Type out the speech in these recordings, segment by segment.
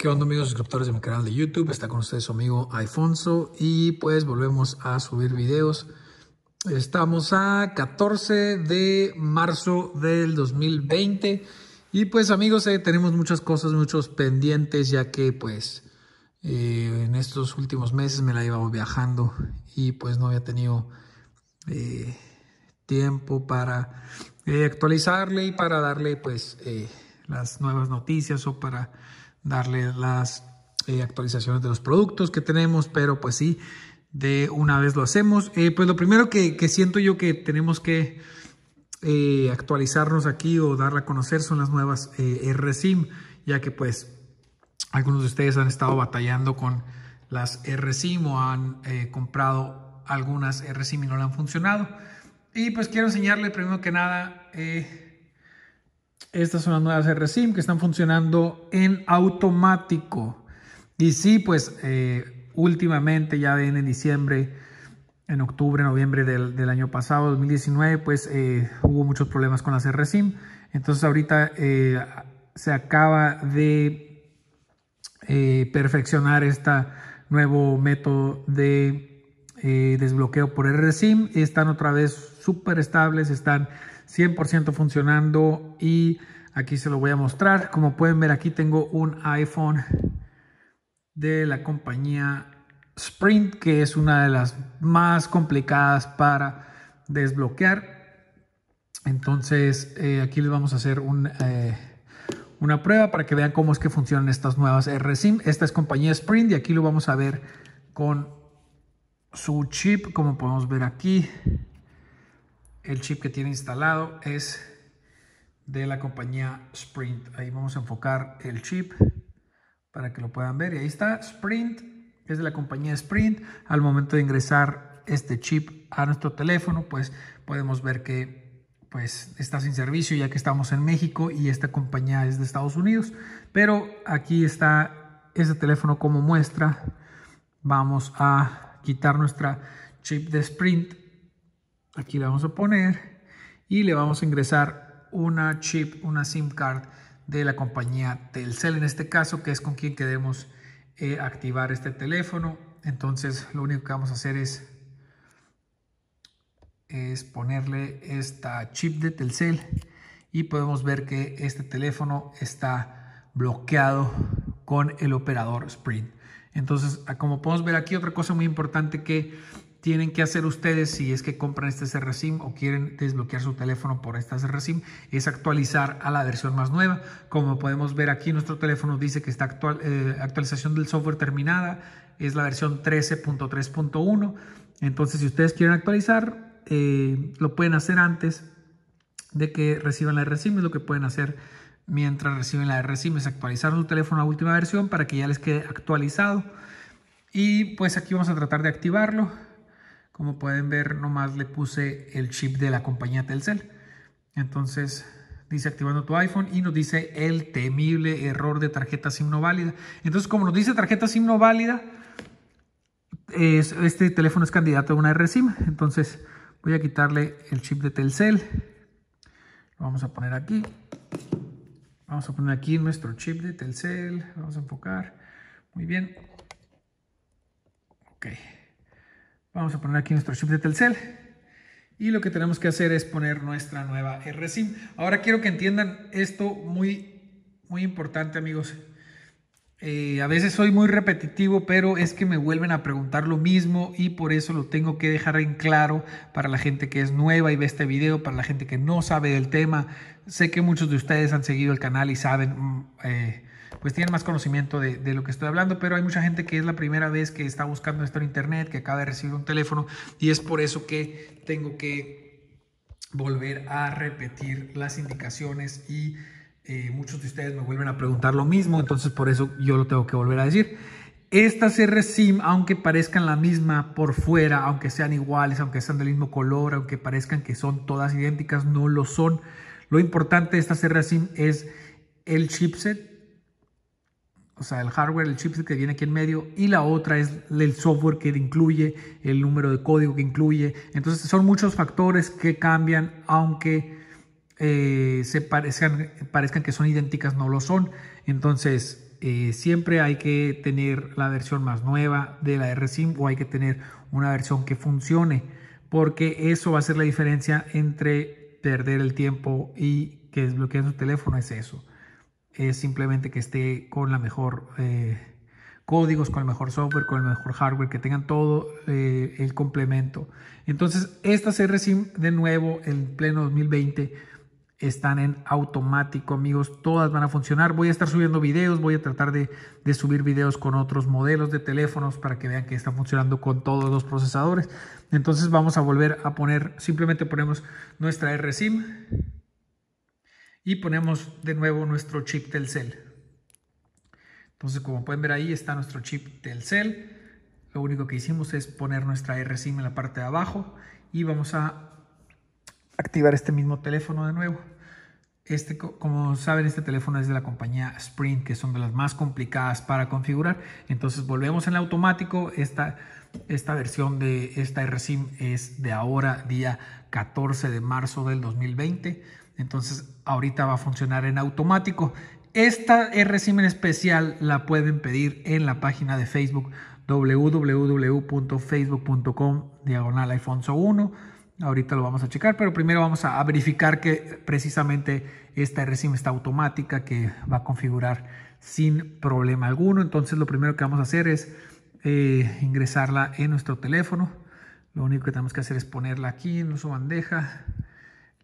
¿Qué onda amigos suscriptores de mi canal de YouTube? Está con ustedes su amigo Alfonso y pues volvemos a subir videos. Estamos a 14 de marzo del 2020 y pues amigos eh, tenemos muchas cosas, muchos pendientes ya que pues eh, en estos últimos meses me la iba viajando y pues no había tenido eh, tiempo para actualizarle y para darle pues las nuevas noticias o para Darle las eh, actualizaciones de los productos que tenemos, pero pues sí, de una vez lo hacemos. Eh, pues lo primero que, siento yo que tenemos que eh, actualizarnos aquí o darla a conocer son las nuevas RSIM, ya que pues algunos de ustedes han estado batallando con las RSIM o han comprado algunas RSIM y no le han funcionado. Y pues quiero enseñarle primero que nada eh, estas son las nuevas RSIM que están funcionando en automático. Y sí, pues eh, últimamente, ya ven en diciembre, en octubre, noviembre del, año pasado, 2019, pues eh, hubo muchos problemas con las RSIM. Entonces ahorita eh, se acaba de perfeccionar este nuevo método de desbloqueo por RSIM. Están otra vez súper estables, están 100% funcionando y aquí se lo voy a mostrar. Como pueden ver aquí tengo un iPhone de la compañía Sprint que es una de las más complicadas para desbloquear. Entonces eh, aquí les vamos a hacer eh, una prueba para que vean cómo es que funcionan estas nuevas RSIM. Esta es compañía Sprint y aquí lo vamos a ver con su chip como podemos ver aquí el chip que tiene instalado es de la compañía Sprint. Ahí vamos a enfocar el chip para que lo puedan ver. Y ahí está Sprint, es de la compañía Sprint. Al momento de ingresar este chip a nuestro teléfono, pues podemos ver que pues está sin servicio ya que estamos en México y esta compañía es de Estados Unidos. Pero aquí está ese teléfono como muestra. Vamos a quitar nuestra chip de Sprint Aquí la vamos a poner y le vamos a ingresar una chip, una SIM card de la compañía Telcel en este caso, que es con quien queremos eh, activar este teléfono. Entonces lo único que vamos a hacer es, es ponerle esta chip de Telcel y podemos ver que este teléfono está bloqueado con el operador Sprint. Entonces, como podemos ver aquí, otra cosa muy importante que tienen que hacer ustedes si es que compran este SRSIM o quieren desbloquear su teléfono por esta SRSIM es actualizar a la versión más nueva. Como podemos ver aquí, nuestro teléfono dice que está eh, actualización del software terminada, es la versión 13.3.1. Entonces, si ustedes quieren actualizar, eh, lo pueden hacer antes de que reciban la RSIM, es lo que pueden hacer mientras reciben la RSIM, es actualizar su teléfono a última versión para que ya les quede actualizado. Y pues aquí vamos a tratar de activarlo como pueden ver, nomás le puse el chip de la compañía Telcel. Entonces, dice activando tu iPhone y nos dice el temible error de tarjeta SIM no válida. Entonces, como nos dice tarjeta SIM no válida, este teléfono es candidato a una RSIM. Entonces, voy a quitarle el chip de Telcel. Lo vamos a poner aquí. Vamos a poner aquí nuestro chip de Telcel. Vamos a enfocar. Muy bien. Ok. Vamos a poner aquí nuestro chip de Telcel. Y lo que tenemos que hacer es poner nuestra nueva RSIM. Ahora quiero que entiendan esto muy, muy importante, amigos. Eh, a veces soy muy repetitivo, pero es que me vuelven a preguntar lo mismo y por eso lo tengo que dejar en claro para la gente que es nueva y ve este video, para la gente que no sabe del tema. Sé que muchos de ustedes han seguido el canal y saben mm, eh, pues tienen más conocimiento de, lo que estoy hablando, pero hay mucha gente que es la primera vez que está buscando esto en internet, que acaba de recibir un teléfono y es por eso que tengo que volver a repetir las indicaciones y eh, muchos de ustedes me vuelven a preguntar lo mismo, entonces por eso yo lo tengo que volver a decir. Estas RSIM, aunque parezcan la misma por fuera, aunque sean iguales, aunque sean del mismo color, aunque parezcan que son todas idénticas, no lo son. Lo importante de estas RSIM es el chipset, o sea, el hardware, el chipset que viene aquí en medio, y la otra es el software que incluye, el número de código que incluye. Entonces, son muchos factores que cambian, aunque eh, se parezcan, parezcan que son idénticas, no lo son. Entonces, eh, siempre hay que tener la versión más nueva de la RSIM o hay que tener una versión que funcione, porque eso va a ser la diferencia entre perder el tiempo y que desbloqueen su teléfono, es eso es simplemente que esté con la mejor eh, códigos, con el mejor software, con el mejor hardware, que tengan todo eh, el complemento. Entonces, estas RSIM de nuevo en pleno 2020 están en automático, amigos. Todas van a funcionar. Voy a estar subiendo videos, voy a tratar de, de subir videos con otros modelos de teléfonos para que vean que está funcionando con todos los procesadores. Entonces, vamos a volver a poner, simplemente ponemos nuestra RSIM y ponemos de nuevo nuestro chip Telcel. Entonces, como pueden ver ahí está nuestro chip Telcel. Lo único que hicimos es poner nuestra RSIM en la parte de abajo y vamos a activar este mismo teléfono de nuevo. Este, como saben, este teléfono es de la compañía Sprint, que son de las más complicadas para configurar. Entonces volvemos en automático. Esta, esta versión de esta RSIM es de ahora, día 14 de marzo del 2020. Entonces ahorita va a funcionar en automático. Esta en especial la pueden pedir en la página de Facebook www.facebook.com diagonal Alfonso 1. Ahorita lo vamos a checar, pero primero vamos a, verificar que precisamente esta RSIM está automática que va a configurar sin problema alguno. Entonces lo primero que vamos a hacer es eh, ingresarla en nuestro teléfono. Lo único que tenemos que hacer es ponerla aquí en su bandeja.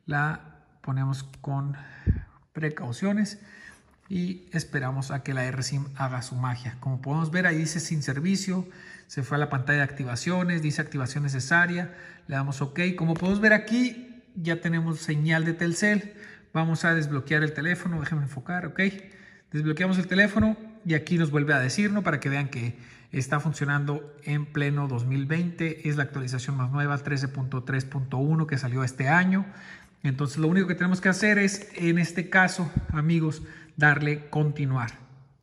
La ponemos con precauciones y esperamos a que la RSIM haga su magia. Como podemos ver ahí dice sin servicio, se fue a la pantalla de activaciones, dice activación necesaria, le damos OK. Como podemos ver aquí ya tenemos señal de Telcel, vamos a desbloquear el teléfono, déjenme enfocar, OK. Desbloqueamos el teléfono y aquí nos vuelve a decir, ¿no? Para que vean que está funcionando en pleno 2020, es la actualización más nueva 13.3.1 que salió este año. Entonces lo único que tenemos que hacer es, en este caso, amigos, darle continuar.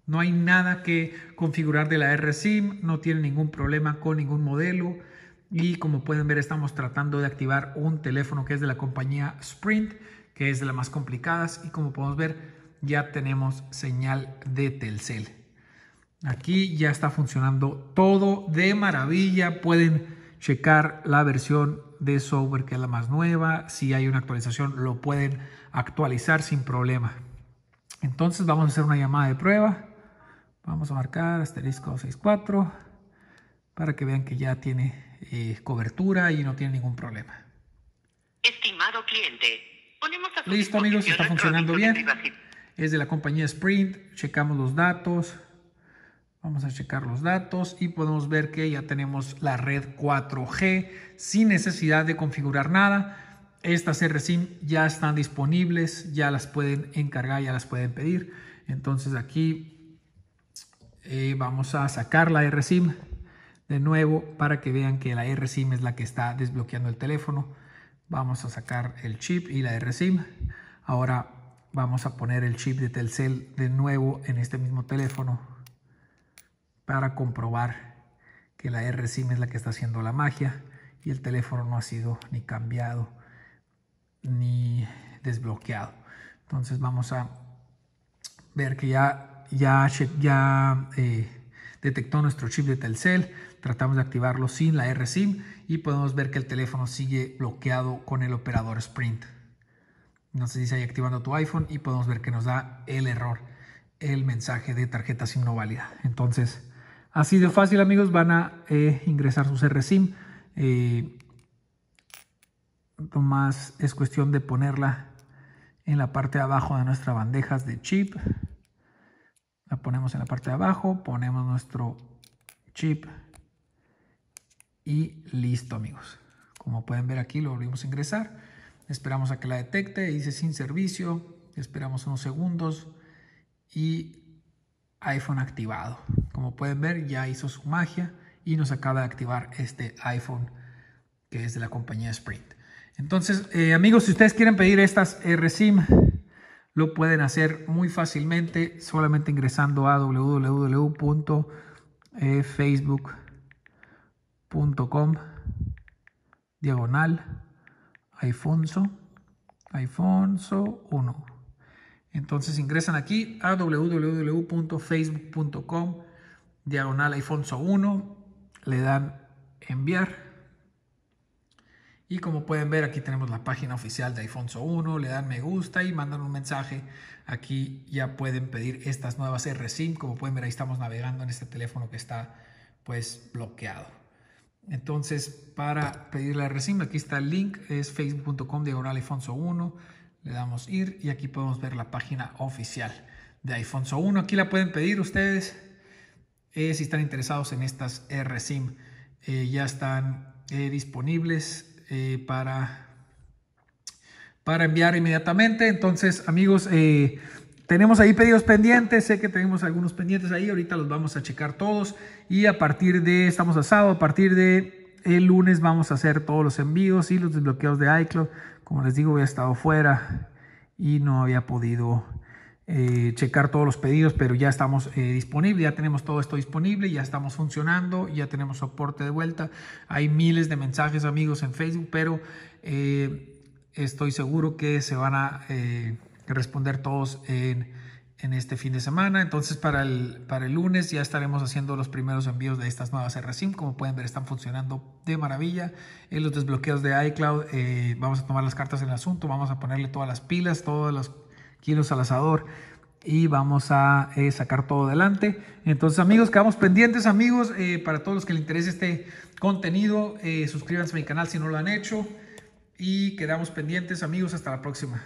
No hay nada que configurar de la RSIM, no tiene ningún problema con ningún modelo y como pueden ver estamos tratando de activar un teléfono que es de la compañía Sprint, que es de las más complicadas y como podemos ver ya tenemos señal de Telcel. Aquí ya está funcionando todo de maravilla, pueden checar la versión de software que es la más nueva. Si hay una actualización, lo pueden actualizar sin problema. Entonces vamos a hacer una llamada de prueba. Vamos a marcar asterisco 64 para que vean que ya tiene eh, cobertura y no tiene ningún problema. Estimado cliente, Listo amigos, está funcionando bien. Es de la compañía Sprint. Checamos los datos. Vamos a checar los datos y podemos ver que ya tenemos la red 4G sin necesidad de configurar nada. Estas RSIM ya están disponibles, ya las pueden encargar, ya las pueden pedir. Entonces aquí eh, vamos a sacar la RSIM de nuevo para que vean que la RSIM es la que está desbloqueando el teléfono. Vamos a sacar el chip y la RSIM. Ahora vamos a poner el chip de Telcel de nuevo en este mismo teléfono para comprobar que la RSIM es la que está haciendo la magia y el teléfono no ha sido ni cambiado ni desbloqueado. Entonces vamos a ver que ya, ya, ya eh, detectó nuestro chip de Telcel, tratamos de activarlo sin la RSIM y podemos ver que el teléfono sigue bloqueado con el operador Sprint. No sé dice ahí activando tu iPhone y podemos ver que nos da el error, el mensaje de tarjeta SIM no válida. Entonces, Así de fácil amigos van a eh, ingresar su RSIM. Eh, más es cuestión de ponerla en la parte de abajo de nuestras bandejas de chip. La ponemos en la parte de abajo, ponemos nuestro chip y listo amigos. Como pueden ver aquí lo volvimos a ingresar. Esperamos a que la detecte, dice sin servicio, esperamos unos segundos y iPhone activado. Como pueden ver, ya hizo su magia y nos acaba de activar este iPhone que es de la compañía Sprint. Entonces, eh, amigos, si ustedes quieren pedir estas RSIM, lo pueden hacer muy fácilmente solamente ingresando a www.facebook.com eh, diagonal iPhoneso, 1. Entonces ingresan aquí a www.facebook.com diagonal Alfonso 1, le dan enviar. Y como pueden ver, aquí tenemos la página oficial de Alfonso 1, le dan me gusta y mandan un mensaje. Aquí ya pueden pedir estas nuevas RSIM. Como pueden ver, ahí estamos navegando en este teléfono que está pues bloqueado. Entonces, para pedir la RSIM, aquí está el link, es facebook.com diagonal Alfonso 1. Le damos ir y aquí podemos ver la página oficial de Alfonso 1. Aquí la pueden pedir ustedes. Eh, si están interesados en estas RSIM. Eh, ya están eh, disponibles para, para enviar inmediatamente. Entonces, amigos, tenemos ahí pedidos pendientes. Sé que tenemos algunos pendientes ahí. Ahorita los vamos a checar todos. Y a partir de, estamos sábado. a partir de el lunes vamos a hacer todos los envíos y los desbloqueos de iCloud. Como les digo, había estado fuera y no había podido eh, checar todos los pedidos, pero ya estamos eh, disponibles, ya tenemos todo esto disponible, ya estamos funcionando, ya tenemos soporte de vuelta. Hay miles de mensajes amigos en Facebook, pero eh, estoy seguro que se van a responder todos en, este fin de semana. Entonces para el, para el lunes ya estaremos haciendo los primeros envíos de estas nuevas RSIM. Como pueden ver, están funcionando de maravilla. En los desbloqueos de iCloud vamos a tomar las cartas en el asunto, vamos a ponerle todas las pilas, todas las kilos al asador y vamos a eh, sacar todo adelante. Entonces, amigos, quedamos pendientes, amigos. Eh, para todos los que les interese este contenido, eh, suscríbanse a mi canal si no lo han hecho. Y quedamos pendientes, amigos. Hasta la próxima.